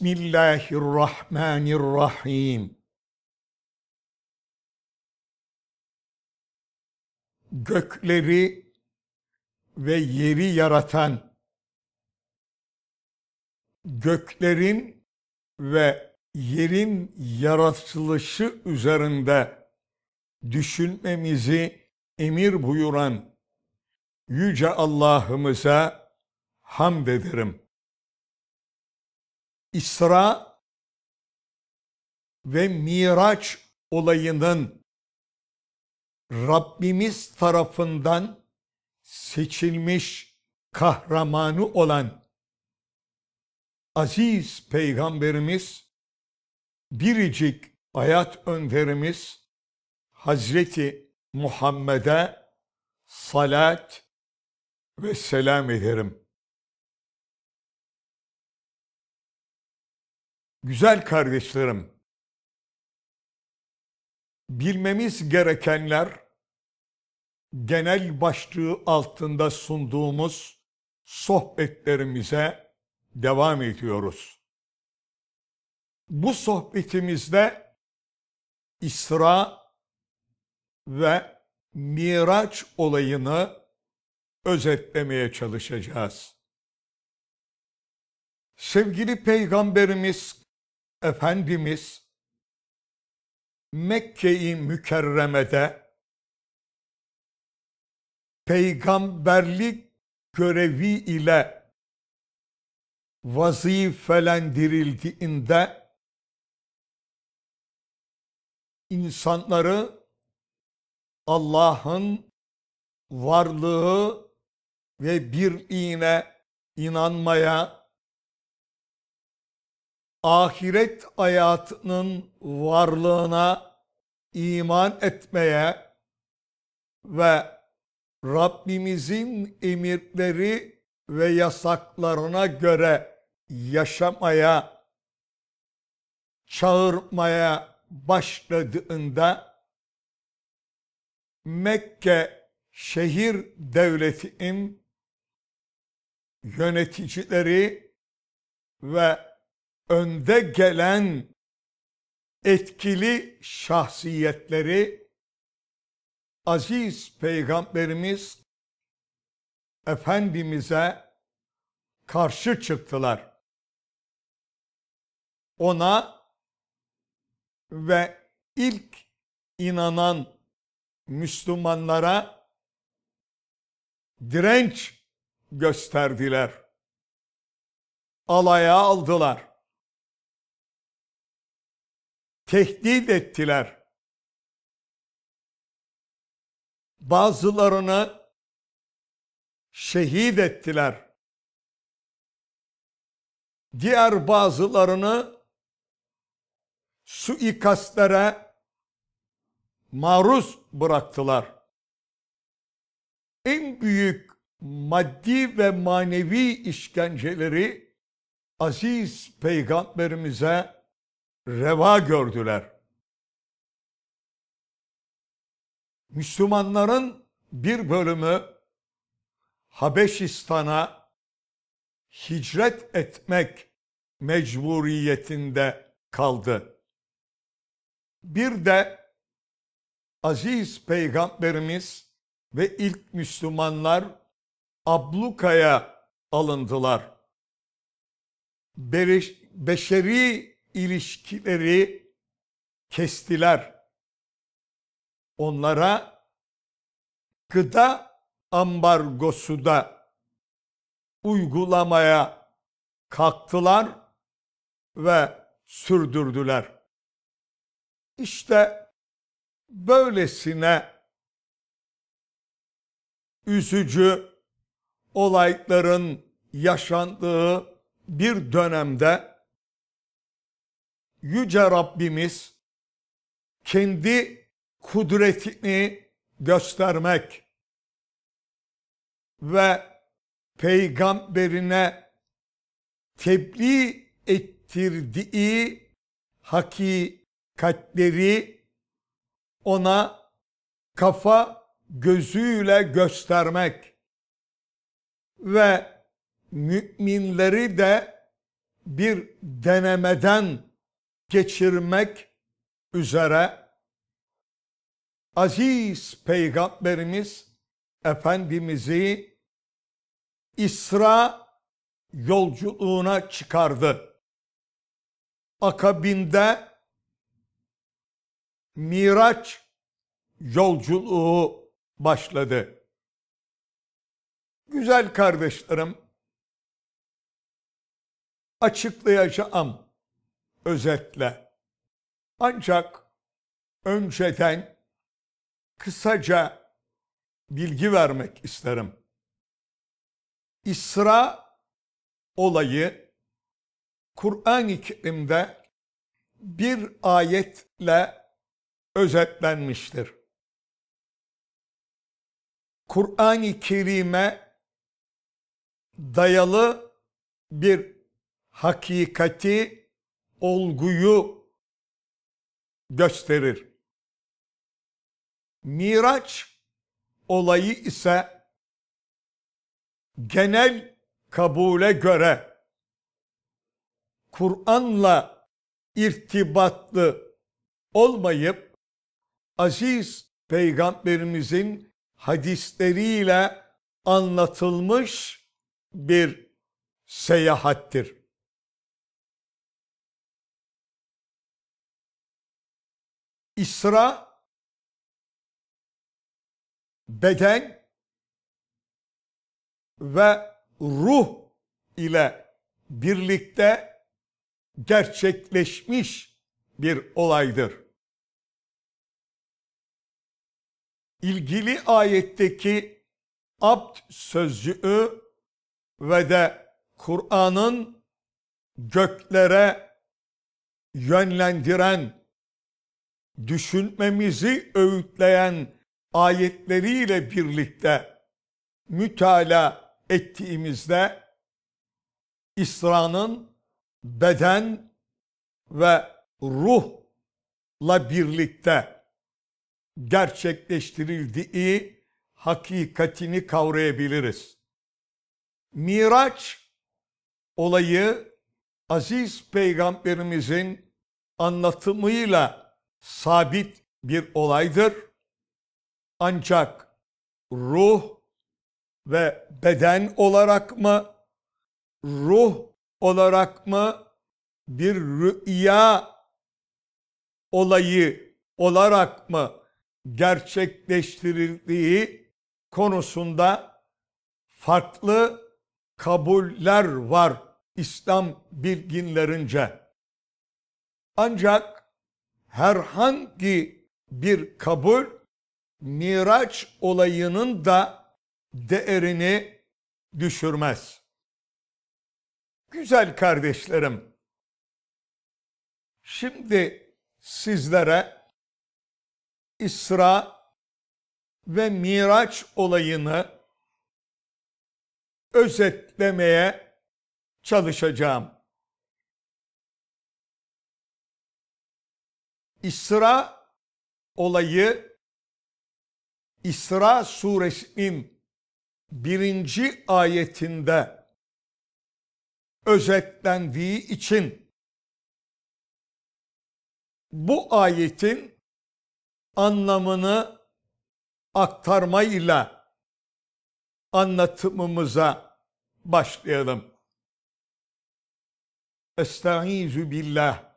Bismillahirrahmanirrahim. Gökleri ve yeri yaratan, göklerin ve yerin yaratılışı üzerinde düşünmemizi emir buyuran Yüce Allah'ımıza hamd ederim.'' İsra ve Miraç olayının Rabbimiz tarafından seçilmiş kahramanı olan aziz peygamberimiz, biricik hayat önderimiz Hazreti Muhammed'e salat ve selam ederim. Güzel kardeşlerim, bilmemiz gerekenler genel başlığı altında sunduğumuz sohbetlerimize devam ediyoruz. Bu sohbetimizde İsra ve Miraç olayını özetlemeye çalışacağız. Sevgili Peygamberimiz Efendimiz Mekke-i Mükerreme'de peygamberlik görevi ile vazifelendirildiğinde insanları Allah'ın varlığı ve birliğine inanmaya ahiret hayatının varlığına iman etmeye ve Rabbimizin emirleri ve yasaklarına göre yaşamaya çağırmaya başladığında Mekke şehir devletinin yöneticileri ve önde gelen etkili şahsiyetleri aziz peygamberimiz efendimize karşı çıktılar. Ona ve ilk inanan Müslümanlara direnç gösterdiler. Alaya aldılar tehdit ettiler. Bazılarını şehit ettiler. Diğer bazılarını suikastlere maruz bıraktılar. En büyük maddi ve manevi işkenceleri aziz peygamberimize reva gördüler. Müslümanların bir bölümü Habeşistan'a hicret etmek mecburiyetinde kaldı. Bir de aziz peygamberimiz ve ilk Müslümanlar ablukaya alındılar. Beşeri ilişkileri kestiler. Onlara gıda ambargosu da uygulamaya kalktılar ve sürdürdüler. İşte böylesine üzücü olayların yaşandığı bir dönemde Yüce Rabbimiz kendi kudretini göstermek ve peygamberine tebliğ ettirdiği hakikatleri ona kafa gözüyle göstermek ve müminleri de bir denemeden geçirmek üzere aziz peygamberimiz efendimizi İsra yolculuğuna çıkardı. Akabinde Miraç yolculuğu başladı. Güzel kardeşlerim, açıklayacağım özetle. Ancak önceden kısaca bilgi vermek isterim. İsra olayı Kur'an-ı Kerim'de bir ayetle özetlenmiştir. Kur'an-ı Kerim'e dayalı bir hakikati olguyu gösterir. Miraç olayı ise genel kabule göre Kur'an'la irtibatlı olmayıp aziz peygamberimizin hadisleriyle anlatılmış bir seyahattir. İsra, beden ve ruh ile birlikte gerçekleşmiş bir olaydır. İlgili ayetteki abd sözcüğü ve de Kur'an'ın göklere yönlendiren düşünmemizi öğütleyen ayetleriyle birlikte mütala ettiğimizde İsra'nın beden ve ruhla birlikte gerçekleştirildiği hakikatini kavrayabiliriz. Miraç olayı aziz peygamberimizin anlatımıyla sabit bir olaydır. Ancak ruh ve beden olarak mı, ruh olarak mı, bir rüya olayı olarak mı gerçekleştirildiği konusunda farklı kabuller var İslam bilginlerince. Ancak herhangi bir kabul Miraç olayının da değerini düşürmez. Güzel kardeşlerim, şimdi sizlere İsra ve Miraç olayını özetlemeye çalışacağım. İsra olayı İsra suresinin birinci ayetinde özetlendiği için bu ayetin anlamını aktarmayla anlatımımıza başlayalım. Estaizu billah.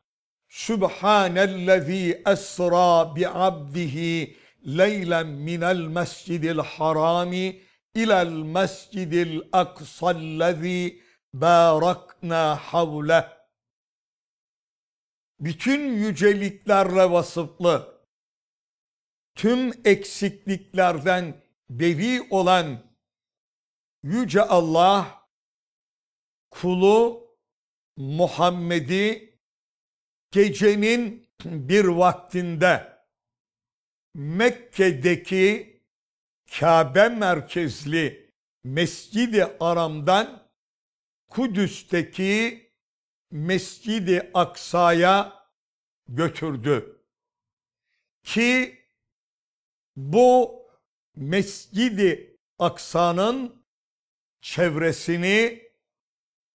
Sübhanellezî esra bi abdihi leylen minel mescidil harami ilel mescidil aksallezî barakna havleh. Bütün yüceliklerle vasıflı, tüm eksikliklerden bevi olan Yüce Allah kulu Muhammed'i gecenin bir vaktinde Mekke'deki Kabe merkezli Mescidi Aram'dan Kudüs'teki Mescidi Aksa'ya götürdü. Ki bu Mescidi Aksa'nın çevresini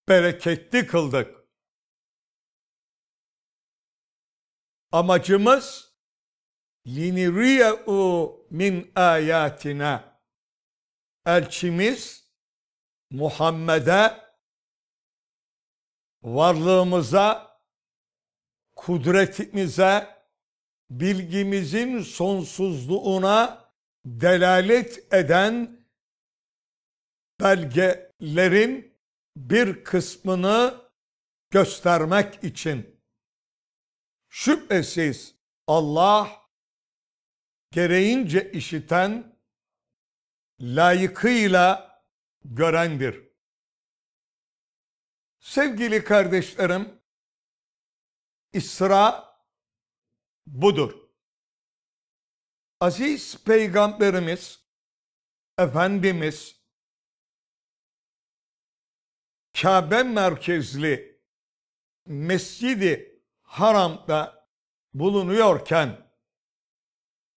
bereketli kıldık. amacımız liniriye'u min ayatina elçimiz Muhammed'e varlığımıza kudretimize bilgimizin sonsuzluğuna delalet eden belgelerin bir kısmını göstermek için Şüphesiz Allah gereğince işiten, layıkıyla görendir. Sevgili kardeşlerim, İsra budur. Aziz Peygamberimiz, Efendimiz, Kabe merkezli Mescidi haramda bulunuyorken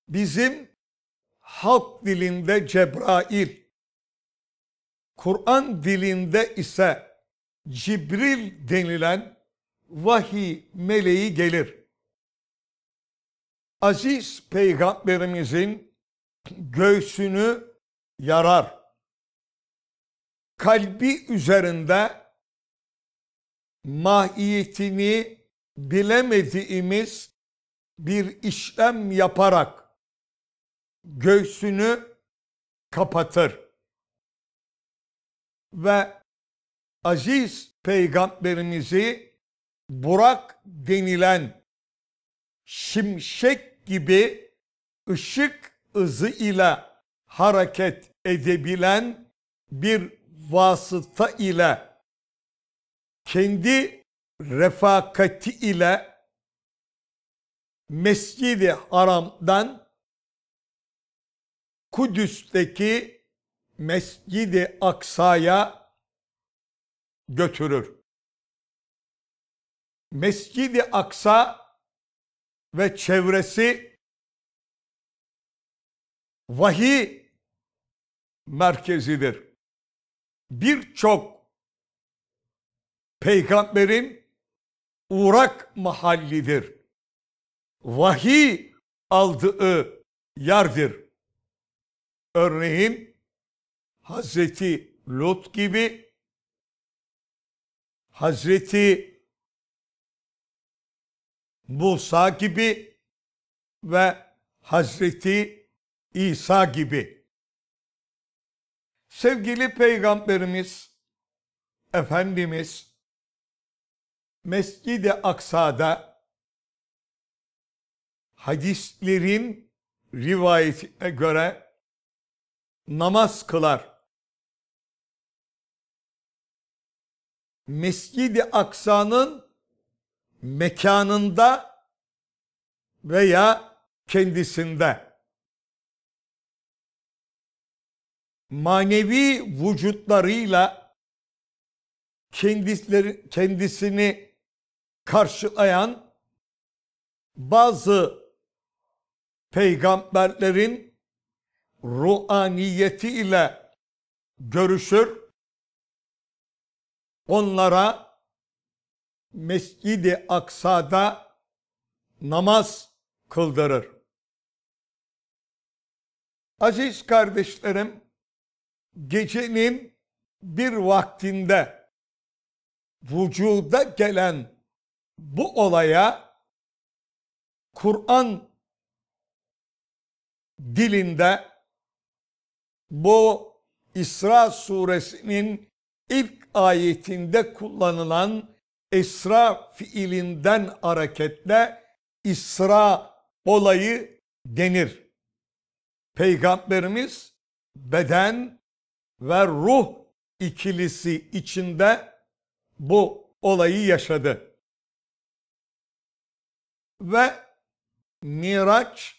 bizim halk dilinde Cebrail, Kur'an dilinde ise Cibril denilen vahiy meleği gelir. Aziz peygamberimizin göğsünü yarar. Kalbi üzerinde mahiyetini bilemediğimiz bir işlem yaparak göğsünü kapatır. Ve aziz peygamberimizi Burak denilen şimşek gibi ışık ızı ile hareket edebilen bir vasıta ile kendi refakati ile Mescid-i Haram'dan Kudüs'teki Mescid-i Aksa'ya götürür. Mescid-i Aksa ve çevresi vahiy merkezidir. Birçok peygamberin uğrak mahallidir. Vahiy aldığı yerdir. Örneğin Hazreti Lot gibi Hazreti Musa gibi ve Hazreti İsa gibi. Sevgili Peygamberimiz, Efendimiz Mescid-i Aksa'da hadislerin rivayetine göre namaz kılar. Mescid-i Aksa'nın mekanında veya kendisinde manevi vücutlarıyla kendileri, kendisini karşılayan bazı peygamberlerin ruhaniyeti ile görüşür. Onlara Mescid-i Aksa'da namaz kıldırır. Aziz kardeşlerim, gecenin bir vaktinde vücuda gelen bu olaya Kur'an dilinde bu İsra suresinin ilk ayetinde kullanılan İsra fiilinden hareketle İsra olayı denir. Peygamberimiz beden ve ruh ikilisi içinde bu olayı yaşadı ve Miraç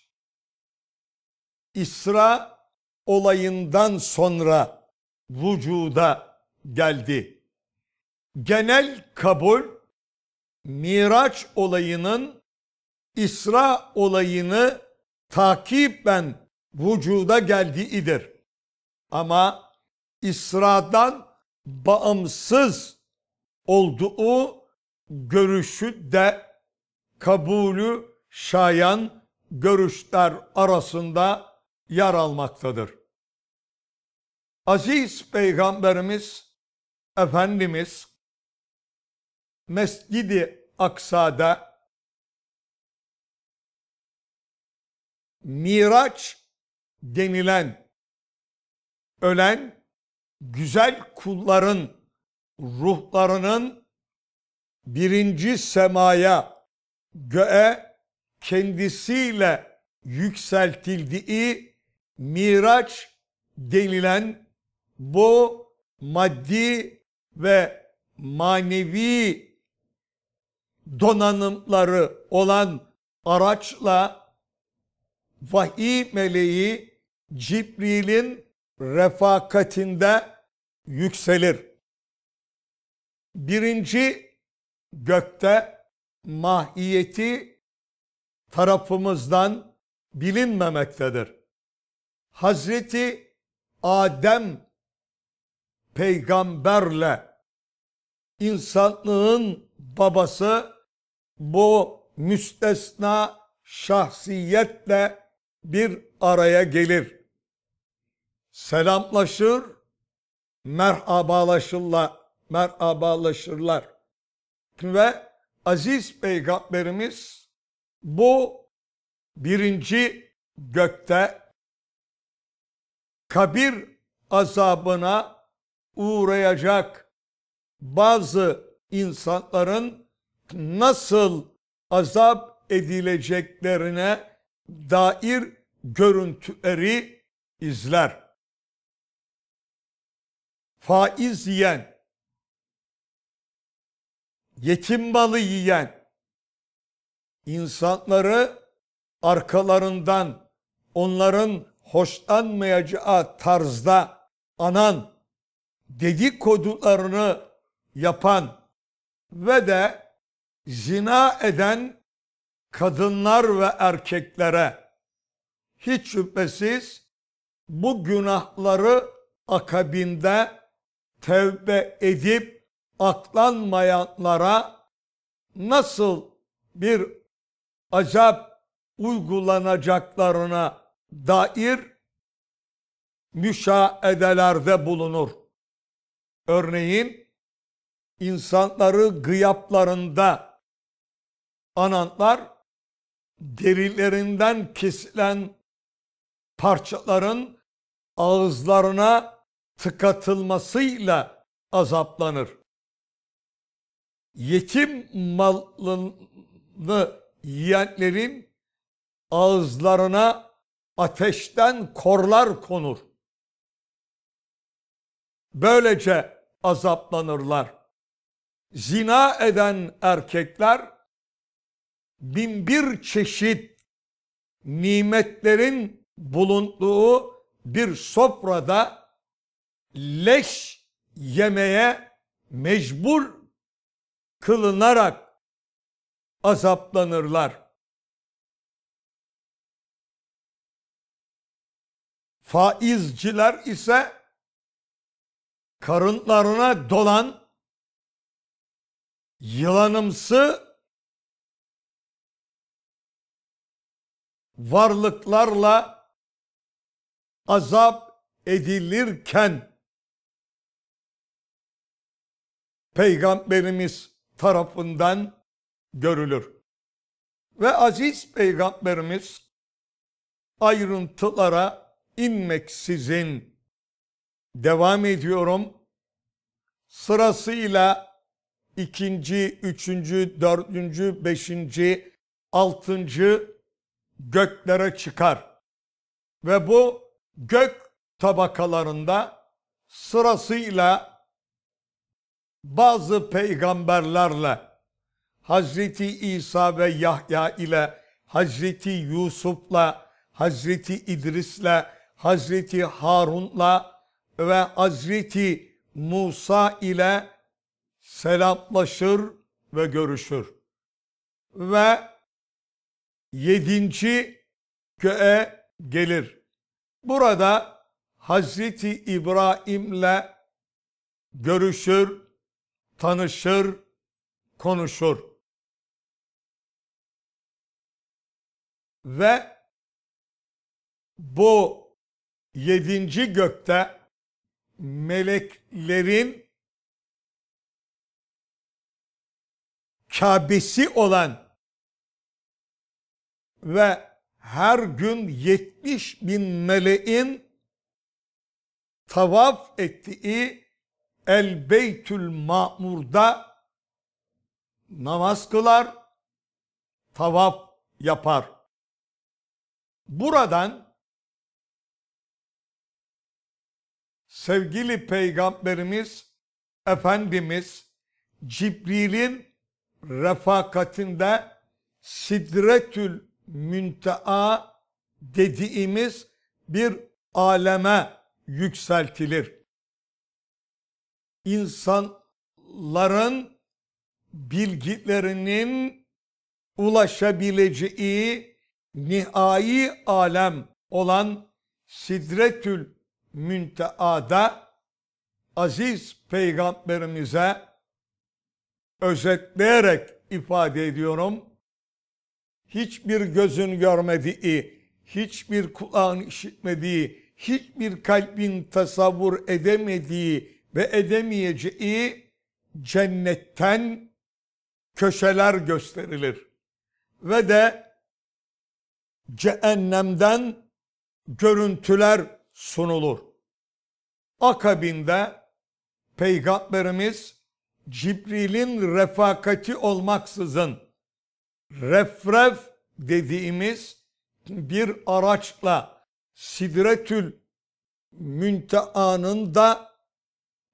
İsra olayından sonra vücuda geldi. Genel kabul Miraç olayının İsra olayını takiben vücuda geldiğidir. Ama İsra'dan bağımsız olduğu görüşü de kabulü şayan görüşler arasında yer almaktadır. Aziz Peygamberimiz Efendimiz Mescidi Aksa'da Miraç denilen ölen güzel kulların ruhlarının birinci semaya göğe kendisiyle yükseltildiği miraç denilen bu maddi ve manevi donanımları olan araçla vahiy meleği Cibril'in refakatinde yükselir. Birinci gökte mahiyeti tarafımızdan bilinmemektedir. Hazreti Adem peygamberle insanlığın babası bu müstesna şahsiyetle bir araya gelir. Selamlaşır, merhabalaşırlar, merhabalaşırlar ve aziz peygamberimiz bu birinci gökte kabir azabına uğrayacak bazı insanların nasıl azap edileceklerine dair görüntüleri izler. Faiz yiyen, yetim balı yiyen insanları arkalarından onların hoşlanmayacağı tarzda anan dedikodularını yapan ve de zina eden kadınlar ve erkeklere hiç şüphesiz bu günahları akabinde tevbe edip aklanmayanlara nasıl bir azap uygulanacaklarına dair müşahedelerde bulunur. Örneğin insanları gıyaplarında ananlar derilerinden kesilen parçaların ağızlarına tıkatılmasıyla azaplanır yetim malını yiyenlerin ağızlarına ateşten korlar konur. Böylece azaplanırlar. Zina eden erkekler bin bir çeşit nimetlerin bulunduğu bir sofrada leş yemeye mecbur kılınarak azaplanırlar. Faizciler ise karınlarına dolan yılanımsı varlıklarla azap edilirken Peygamberimiz tarafından görülür. Ve aziz peygamberimiz ayrıntılara inmeksizin devam ediyorum. Sırasıyla ikinci, üçüncü, dördüncü, beşinci, altıncı göklere çıkar. Ve bu gök tabakalarında sırasıyla bazı peygamberlerle Hazreti İsa ve Yahya ile Hazreti Yusuf'la Hazreti İdris'le Hazreti Harun'la ve Hazreti Musa ile selamlaşır ve görüşür. Ve yedinci köye gelir. Burada Hazreti İbrahim'le görüşür tanışır, konuşur. Ve bu yedinci gökte meleklerin Kabe'si olan ve her gün 70 bin meleğin tavaf ettiği El Beytül Ma'mur'da namaz kılar, tavaf yapar. Buradan sevgili peygamberimiz Efendimiz Cibril'in refakatinde Sidretül Müntea dediğimiz bir aleme yükseltilir insanların bilgilerinin ulaşabileceği nihai alem olan Sidretül Müntea'da aziz peygamberimize özetleyerek ifade ediyorum. Hiçbir gözün görmediği, hiçbir kulağın işitmediği, hiçbir kalbin tasavvur edemediği ve edemeyeceği cennetten köşeler gösterilir. Ve de cehennemden görüntüler sunulur. Akabinde Peygamberimiz Cibril'in refakati olmaksızın refref dediğimiz bir araçla Sidretül Münteha'nın da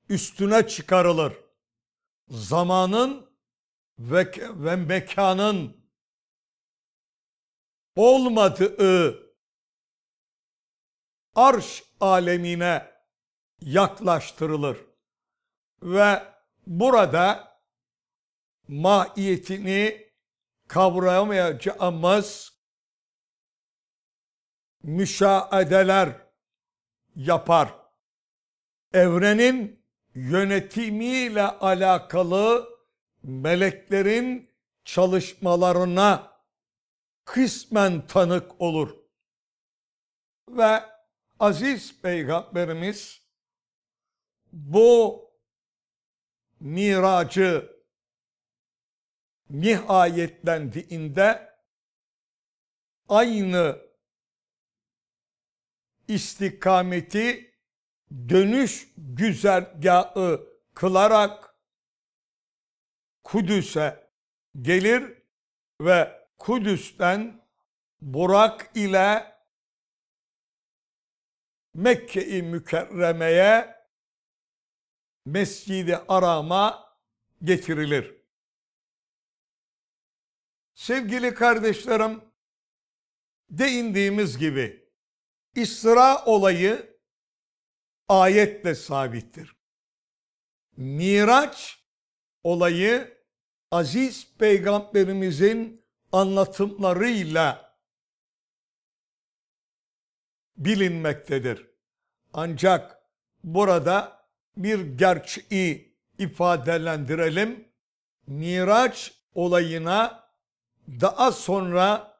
üstüne çıkarılır. Zamanın ve, ve mekanın olmadığı arş alemine yaklaştırılır ve burada mahiyetini kavrayamayacağımız müşahedeler yapar. Evrenin yönetimiyle alakalı meleklerin çalışmalarına kısmen tanık olur. Ve aziz peygamberimiz bu miracı nihayetlendiğinde aynı istikameti dönüş güzergahı kılarak Kudüs'e gelir ve Kudüs'ten Burak ile Mekke-i Mükerreme'ye Mescid-i Aram'a getirilir. Sevgili kardeşlerim, değindiğimiz gibi İsra olayı ayetle sabittir. Miraç olayı aziz peygamberimizin anlatımlarıyla bilinmektedir. Ancak burada bir gerçeği ifadelendirelim. Miraç olayına daha sonra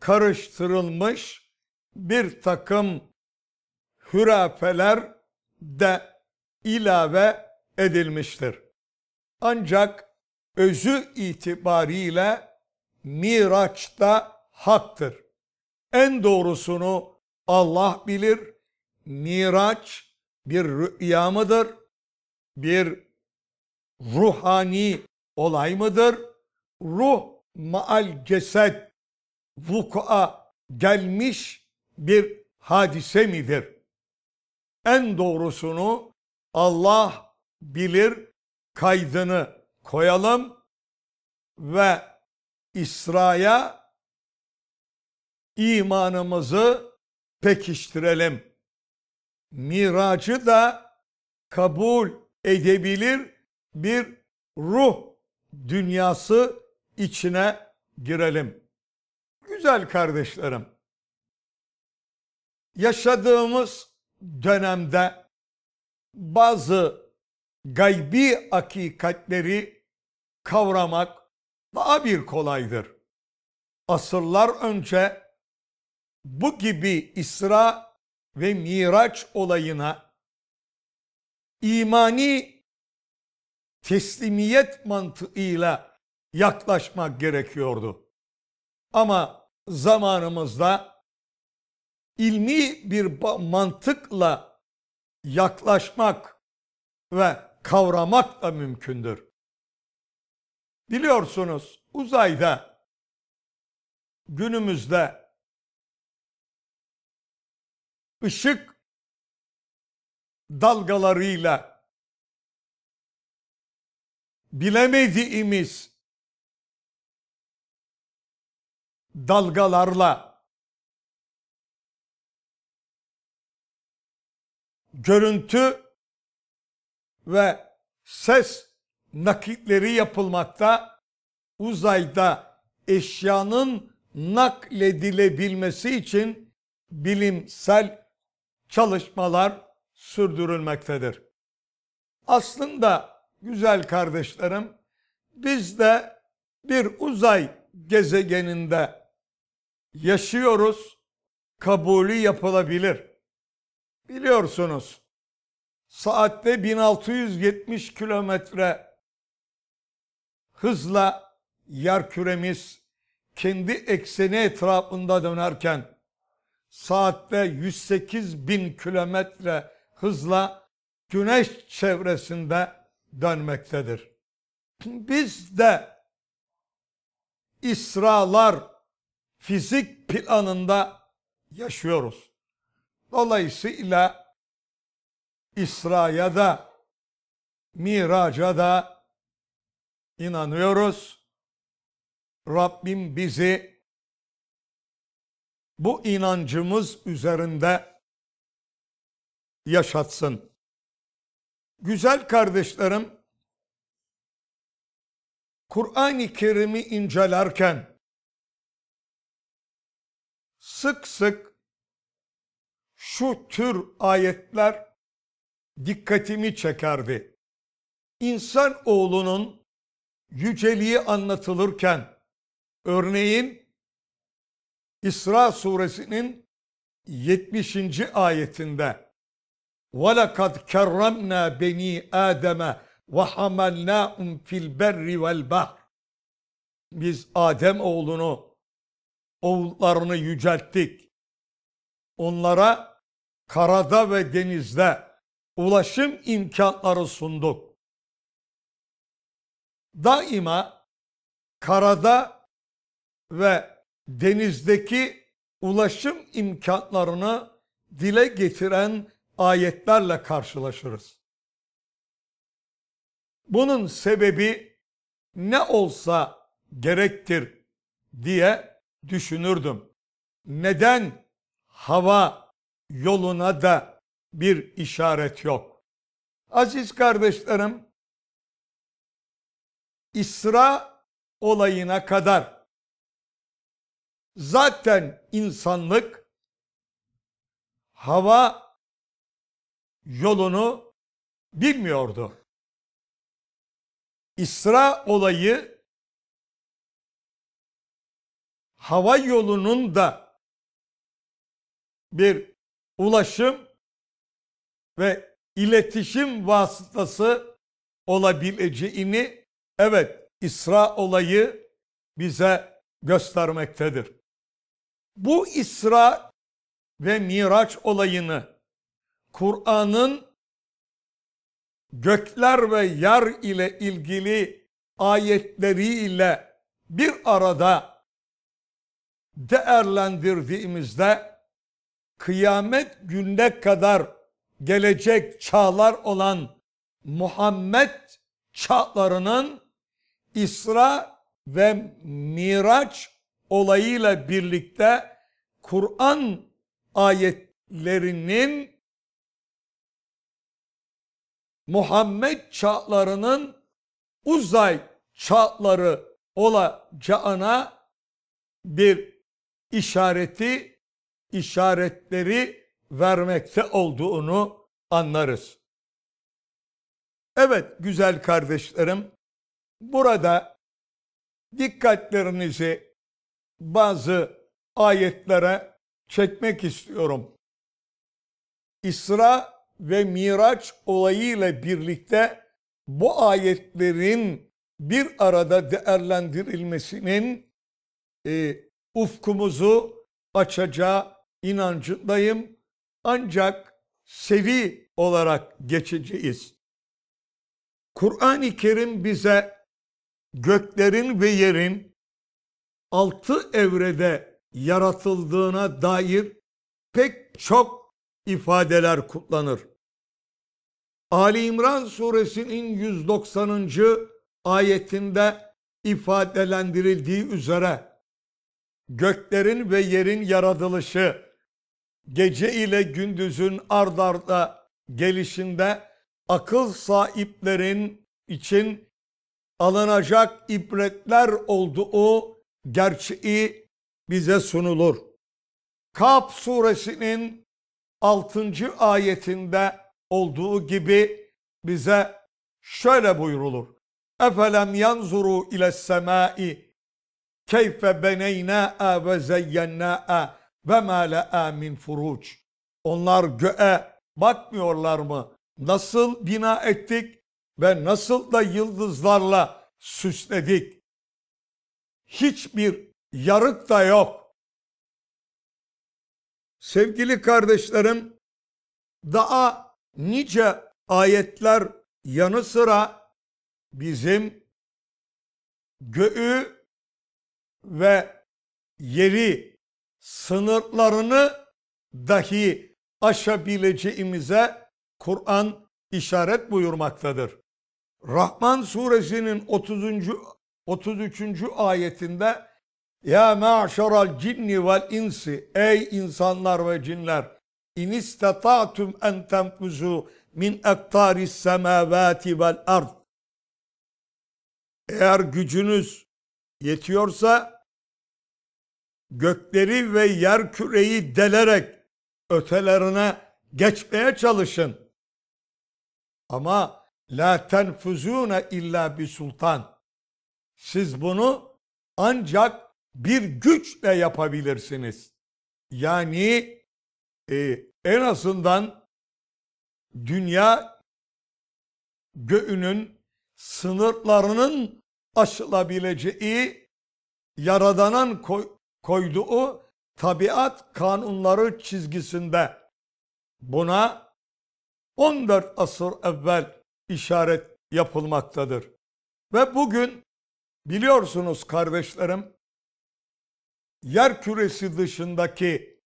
karıştırılmış bir takım hürafeler de ilave edilmiştir. Ancak özü itibariyle Miraç'ta haktır. En doğrusunu Allah bilir. Miraç bir rüya mıdır? Bir ruhani olay mıdır? Ruh maal ceset vuku'a gelmiş bir hadise midir? en doğrusunu Allah bilir kaydını koyalım ve İsra'ya imanımızı pekiştirelim. Miracı da kabul edebilir bir ruh dünyası içine girelim. Güzel kardeşlerim, yaşadığımız dönemde bazı gaybi hakikatleri kavramak daha bir kolaydır. Asırlar önce bu gibi İsra ve Miraç olayına imani teslimiyet mantığıyla yaklaşmak gerekiyordu. Ama zamanımızda ilmi bir mantıkla yaklaşmak ve kavramak da mümkündür. Biliyorsunuz uzayda günümüzde ışık dalgalarıyla bilemediğimiz dalgalarla görüntü ve ses nakitleri yapılmakta. Uzayda eşyanın nakledilebilmesi için bilimsel çalışmalar sürdürülmektedir. Aslında güzel kardeşlerim biz de bir uzay gezegeninde yaşıyoruz. Kabulü yapılabilir biliyorsunuz saatte 1670 kilometre hızla yer küremiz kendi ekseni etrafında dönerken saatte 108 bin kilometre hızla güneş çevresinde dönmektedir. Biz de İsralar fizik planında yaşıyoruz. Dolayısıyla İsra'ya da Miraca da inanıyoruz. Rabbim bizi bu inancımız üzerinde yaşatsın. Güzel kardeşlerim, Kur'an-ı Kerim'i incelerken sık sık şu tür ayetler dikkatimi çekerdi. İnsan oğlunun yüceliği anlatılırken örneğin İsra suresinin 70. ayetinde وَلَقَدْ كَرَّمْنَا بَن۪ي آدَمَ وَحَمَلْنَاهُمْ فِي الْبَرِّ وَالْبَحْرِ Biz Adem oğlunu, oğullarını yücelttik onlara karada ve denizde ulaşım imkanları sunduk. Daima karada ve denizdeki ulaşım imkanlarını dile getiren ayetlerle karşılaşırız. Bunun sebebi ne olsa gerektir diye düşünürdüm. Neden hava yoluna da bir işaret yok. Aziz kardeşlerim, İsra olayına kadar zaten insanlık hava yolunu bilmiyordu. İsra olayı hava yolunun da bir ulaşım ve iletişim vasıtası olabileceğini evet İsra olayı bize göstermektedir. Bu İsra ve Miraç olayını Kur'an'ın gökler ve yer ile ilgili ayetleriyle bir arada değerlendirdiğimizde kıyamet gününe kadar gelecek çağlar olan Muhammed çağlarının İsra ve Miraç olayıyla birlikte Kur'an ayetlerinin Muhammed çağlarının uzay çağları olacağına bir işareti işaretleri vermekte olduğunu anlarız. Evet güzel kardeşlerim, burada dikkatlerinizi bazı ayetlere çekmek istiyorum. İsra ve Miraç ile birlikte bu ayetlerin bir arada değerlendirilmesinin e, ufkumuzu açacağı inancındayım. Ancak sevi olarak geçeceğiz. Kur'an-ı Kerim bize göklerin ve yerin altı evrede yaratıldığına dair pek çok ifadeler kullanır. Ali İmran suresinin 190. ayetinde ifadelendirildiği üzere göklerin ve yerin yaratılışı gece ile gündüzün ard arda gelişinde akıl sahiplerin için alınacak ibretler olduğu gerçeği bize sunulur. Kap suresinin 6. ayetinde olduğu gibi bize şöyle buyurulur: Efelem yanzuru ile semai keyfe beneyna ve zeyyennâ ve ma le'a min furuc. Onlar göğe bakmıyorlar mı? Nasıl bina ettik ve nasıl da yıldızlarla süsledik. Hiçbir yarık da yok. Sevgili kardeşlerim, daha nice ayetler yanı sıra bizim göğü ve yeri sınırlarını dahi aşabileceğimize Kur'an işaret buyurmaktadır. Rahman suresinin 30. 33. ayetinde Ya ma'şaral cinni vel insi ey insanlar ve cinler in istata'tum en tenfuzu min ektaris semavati vel ard eğer gücünüz yetiyorsa gökleri ve yer küreyi delerek ötelerine geçmeye çalışın. Ama la tenfuzune illa bir sultan. Siz bunu ancak bir güçle yapabilirsiniz. Yani e, en azından dünya göğünün sınırlarının aşılabileceği yaradanan koyduğu tabiat kanunları çizgisinde buna 14 asır evvel işaret yapılmaktadır. Ve bugün biliyorsunuz kardeşlerim yer küresi dışındaki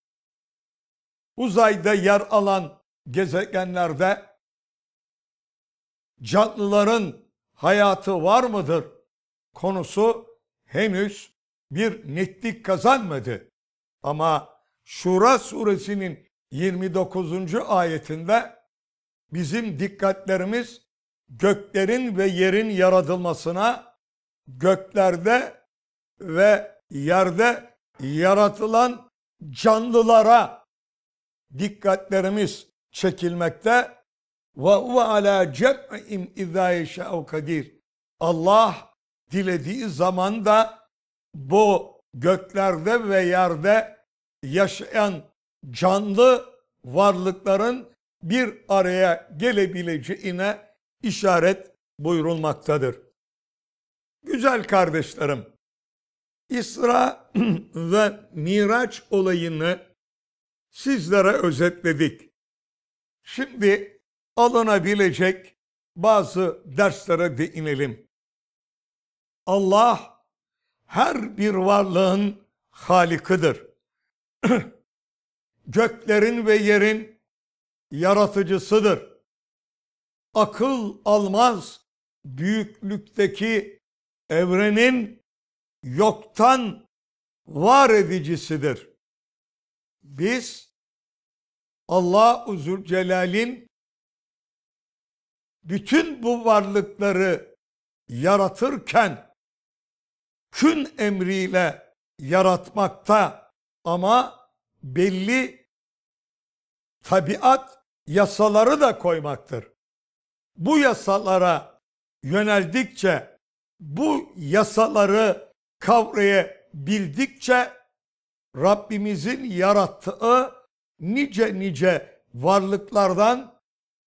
uzayda yer alan gezegenlerde canlıların hayatı var mıdır konusu henüz bir netlik kazanmadı. Ama Şura suresinin 29. ayetinde bizim dikkatlerimiz göklerin ve yerin yaratılmasına, göklerde ve yerde yaratılan canlılara dikkatlerimiz çekilmekte ve huve ala cem'im izâ kadir. Allah dilediği zaman da bu göklerde ve yerde yaşayan canlı varlıkların bir araya gelebileceğine işaret buyurulmaktadır. Güzel kardeşlerim, İsra ve Miraç olayını sizlere özetledik. Şimdi alınabilecek bazı derslere değinelim. Allah her bir varlığın halikidir. Göklerin ve yerin yaratıcısıdır. Akıl almaz büyüklükteki evrenin yoktan var edicisidir. Biz Allah Uzülcelal'in bütün bu varlıkları yaratırken kün emriyle yaratmakta ama belli tabiat yasaları da koymaktır. Bu yasalara yöneldikçe, bu yasaları kavrayabildikçe Rabbimizin yarattığı nice nice varlıklardan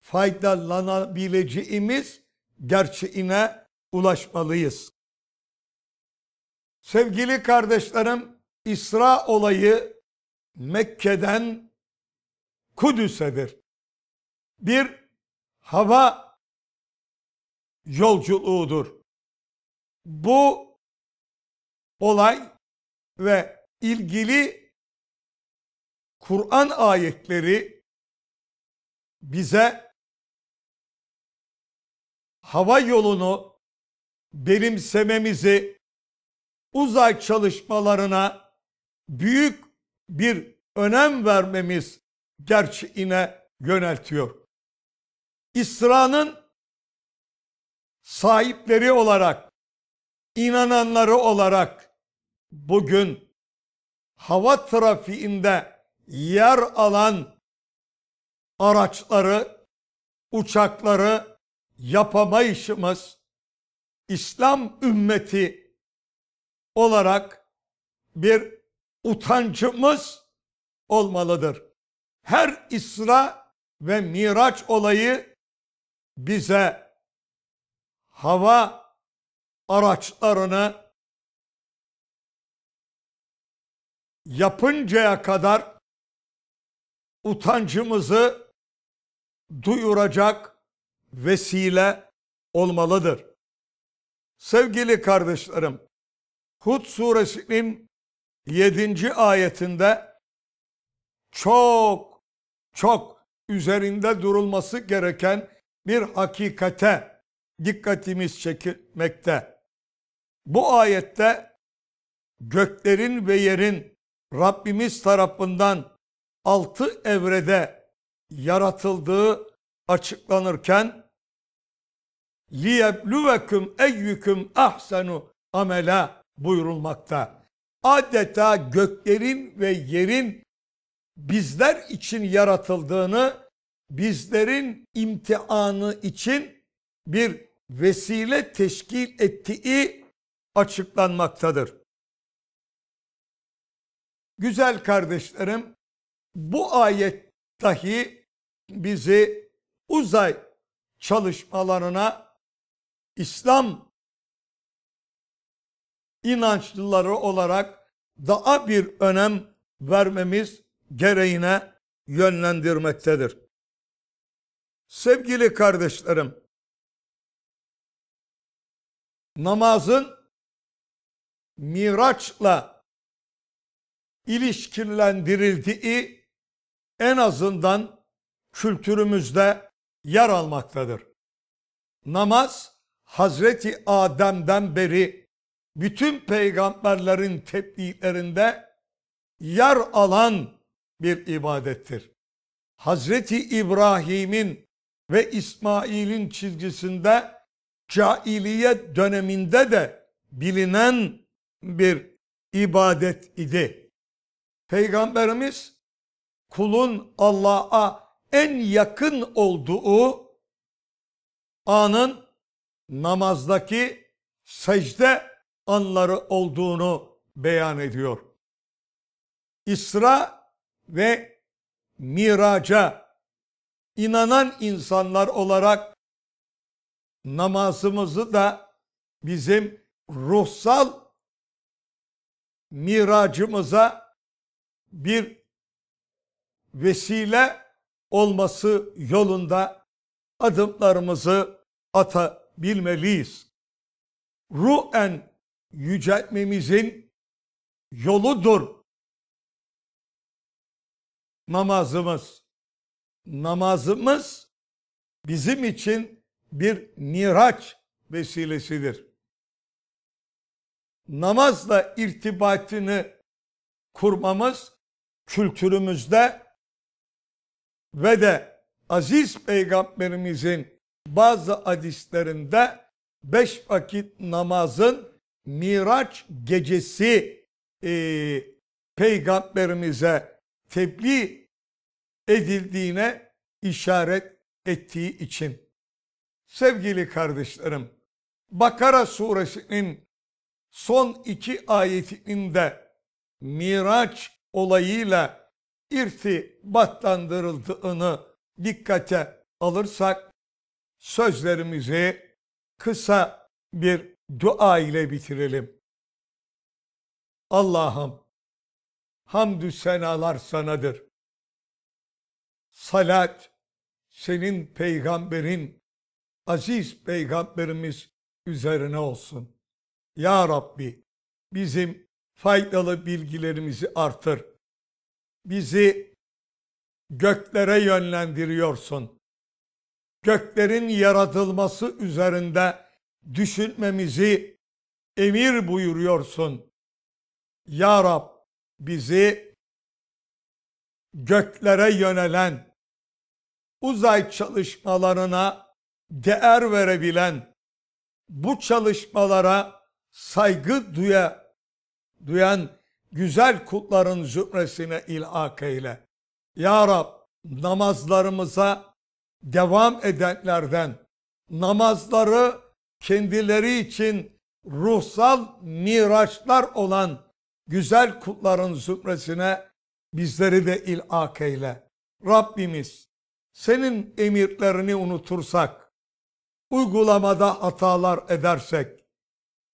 faydalanabileceğimiz gerçeğine ulaşmalıyız. Sevgili kardeşlerim, İsra olayı Mekke'den Kudüs'edir. Bir hava yolculuğudur. Bu olay ve ilgili Kur'an ayetleri bize hava yolunu benimsememizi uzay çalışmalarına büyük bir önem vermemiz gerçeğine yöneltiyor. İsra'nın sahipleri olarak, inananları olarak bugün hava trafiğinde yer alan araçları, uçakları yapamayışımız İslam ümmeti olarak bir utancımız olmalıdır. Her İsra ve Miraç olayı bize hava araçlarını yapıncaya kadar utancımızı duyuracak vesile olmalıdır. Sevgili kardeşlerim, Hud suresinin 7. ayetinde çok çok üzerinde durulması gereken bir hakikate dikkatimiz çekilmekte. Bu ayette göklerin ve yerin Rabbimiz tarafından altı evrede yaratıldığı açıklanırken liyebluvekum eyyüküm ahsenu amela buyurulmakta. Adeta göklerin ve yerin bizler için yaratıldığını, bizlerin imtihanı için bir vesile teşkil ettiği açıklanmaktadır. Güzel kardeşlerim, bu ayet dahi bizi uzay çalışmalarına İslam inançlıları olarak daha bir önem vermemiz gereğine yönlendirmektedir. Sevgili kardeşlerim, namazın Miraç'la ilişkilendirildiği en azından kültürümüzde yer almaktadır. Namaz Hazreti Adem'den beri bütün peygamberlerin tebliğlerinde yer alan bir ibadettir. Hazreti İbrahim'in ve İsmail'in çizgisinde cahiliye döneminde de bilinen bir ibadet idi. Peygamberimiz kulun Allah'a en yakın olduğu anın namazdaki secde anları olduğunu beyan ediyor. İsra ve miraca inanan insanlar olarak namazımızı da bizim ruhsal miracımıza bir vesile olması yolunda adımlarımızı atabilmeliyiz. Ruhen yüceltmemizin yoludur. Namazımız. Namazımız bizim için bir miraç vesilesidir. Namazla irtibatını kurmamız kültürümüzde ve de aziz peygamberimizin bazı hadislerinde beş vakit namazın Miraç gecesi e, peygamberimize tebliğ edildiğine işaret ettiği için. Sevgili kardeşlerim, Bakara suresinin son iki ayetinin de Miraç olayıyla irtibatlandırıldığını dikkate alırsak sözlerimizi kısa bir dua ile bitirelim. Allah'ım hamdü senalar sanadır. Salat senin peygamberin, aziz peygamberimiz üzerine olsun. Ya Rabbi bizim faydalı bilgilerimizi artır. Bizi göklere yönlendiriyorsun. Göklerin yaratılması üzerinde düşünmemizi emir buyuruyorsun. Ya Rab bizi göklere yönelen, uzay çalışmalarına değer verebilen, bu çalışmalara saygı duya, duyan güzel kutların zümresine ilhak eyle. Ya Rab namazlarımıza devam edenlerden, namazları kendileri için ruhsal miraçlar olan güzel kutların zümresine bizleri de ilak eyle. Rabbimiz senin emirlerini unutursak, uygulamada hatalar edersek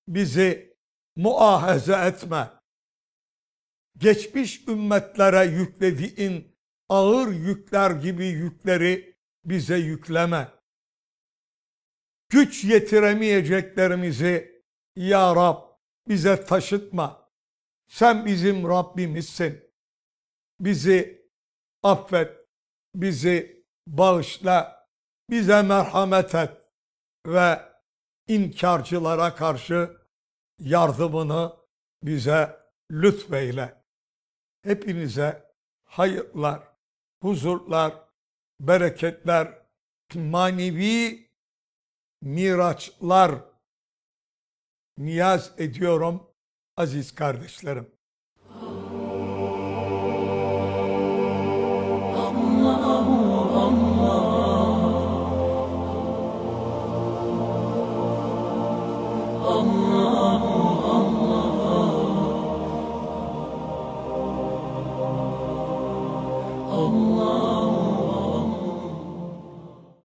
bizi muahaze etme. Geçmiş ümmetlere yüklediğin ağır yükler gibi yükleri bize yükleme güç yetiremeyeceklerimizi ya Rab bize taşıtma. Sen bizim Rabbimizsin. Bizi affet, bizi bağışla, bize merhamet et ve inkarcılara karşı yardımını bize lütfeyle. Hepinize hayırlar, huzurlar, bereketler, manevi miraçlar niyaz ediyorum aziz kardeşlerim.